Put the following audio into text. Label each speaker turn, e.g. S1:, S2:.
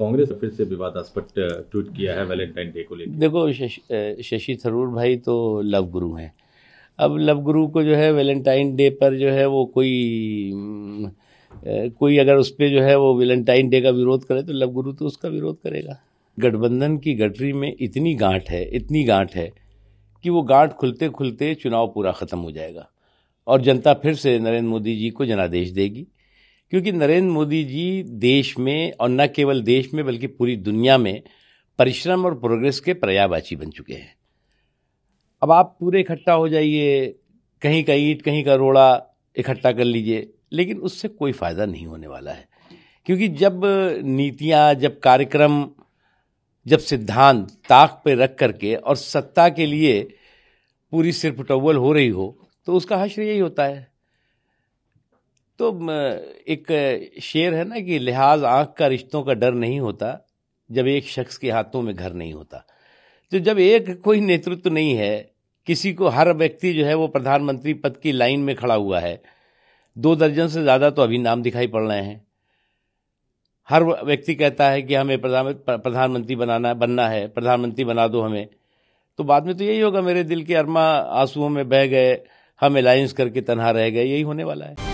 S1: कांग्रेस फिर से विवादास्पद ट्वीट किया है वैलेंटाइन डे को लेकर देखो शशि थरूर भाई तो लव गुरु हैं अब लव गुरु को जो है वैलेंटाइन डे पर जो है वो कोई कोई अगर उस पर जो है वो वैलेंटाइन डे का विरोध करे तो लव गुरु तो उसका विरोध करेगा गठबंधन की गठरी में इतनी गांठ है इतनी गांठ है कि वो गांठ खुलते खुलते चुनाव पूरा ख़त्म हो जाएगा और जनता फिर से नरेंद्र मोदी जी को जनादेश देगी क्योंकि नरेंद्र मोदी जी देश में और न केवल देश में बल्कि पूरी दुनिया में परिश्रम और प्रोग्रेस के पर्यायवाची बन चुके हैं अब आप पूरे इकट्ठा हो जाइए कहीं का ईट कहीं का रोड़ा इकट्ठा कर लीजिए लेकिन उससे कोई फ़ायदा नहीं होने वाला है क्योंकि जब नीतियाँ जब कार्यक्रम जब सिद्धांत ताक पे रख करके और सत्ता के लिए पूरी सिर्फ टवल हो रही हो तो उसका हश्र यही होता है तो एक शेर है ना कि लिहाज आंख का रिश्तों का डर नहीं होता जब एक शख्स के हाथों में घर नहीं होता तो जब एक कोई नेतृत्व नहीं है किसी को हर व्यक्ति जो है वो प्रधानमंत्री पद की लाइन में खड़ा हुआ है दो दर्जन से ज़्यादा तो अभी नाम दिखाई पड़ रहे हैं हर व्यक्ति कहता है कि हमें प्रधानमंत्री बनाना बनना है प्रधानमंत्री बना दो हमें तो बाद में तो यही होगा मेरे दिल के अरमा आंसुओं में बह गए हम अलायंस करके तनहा रह गए यही होने वाला है